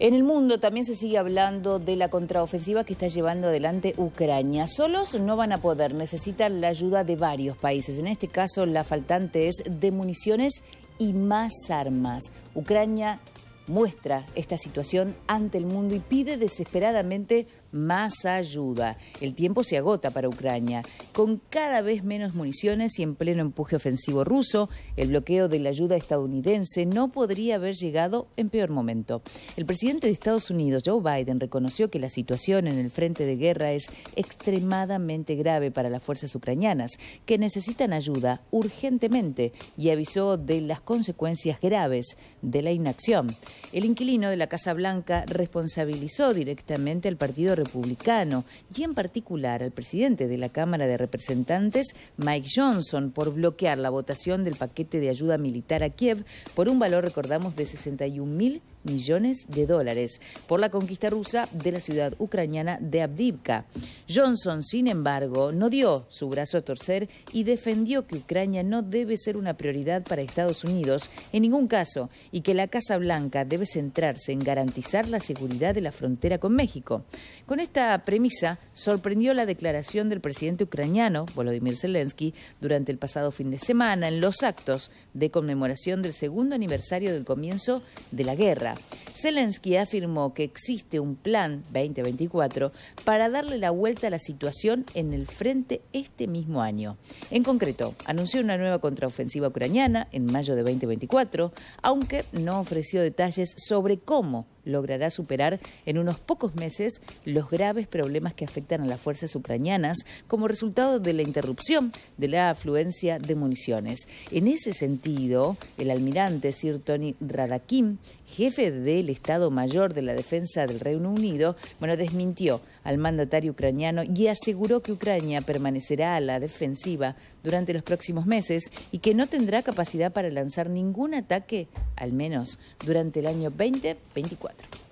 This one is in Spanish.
En el mundo también se sigue hablando de la contraofensiva que está llevando adelante Ucrania. Solos no van a poder, necesitan la ayuda de varios países. En este caso, la faltante es de municiones y más armas. Ucrania muestra esta situación ante el mundo y pide desesperadamente más ayuda. El tiempo se agota para Ucrania. Con cada vez menos municiones y en pleno empuje ofensivo ruso, el bloqueo de la ayuda estadounidense no podría haber llegado en peor momento. El presidente de Estados Unidos, Joe Biden, reconoció que la situación en el frente de guerra es extremadamente grave para las fuerzas ucranianas, que necesitan ayuda urgentemente y avisó de las consecuencias graves de la inacción. El inquilino de la Casa Blanca responsabilizó directamente al Partido republicano y en particular al presidente de la Cámara de Representantes, Mike Johnson, por bloquear la votación del paquete de ayuda militar a Kiev por un valor, recordamos, de 61 mil millones de dólares por la conquista rusa de la ciudad ucraniana de Abdivka. Johnson, sin embargo, no dio su brazo a torcer y defendió que Ucrania no debe ser una prioridad para Estados Unidos en ningún caso y que la Casa Blanca debe centrarse en garantizar la seguridad de la frontera con México. Con esta premisa sorprendió la declaración del presidente ucraniano, Volodymyr Zelensky, durante el pasado fin de semana en los actos de conmemoración del segundo aniversario del comienzo de la guerra. Zelensky afirmó que existe un plan 2024 para darle la vuelta a la situación en el frente este mismo año. En concreto, anunció una nueva contraofensiva ucraniana en mayo de 2024, aunque no ofreció detalles sobre cómo logrará superar en unos pocos meses los graves problemas que afectan a las fuerzas ucranianas como resultado de la interrupción de la afluencia de municiones. En ese sentido, el almirante Sir Tony Radakim, jefe del Estado Mayor de la Defensa del Reino Unido, bueno, desmintió al mandatario ucraniano y aseguró que Ucrania permanecerá a la defensiva durante los próximos meses y que no tendrá capacidad para lanzar ningún ataque al menos durante el año 2024.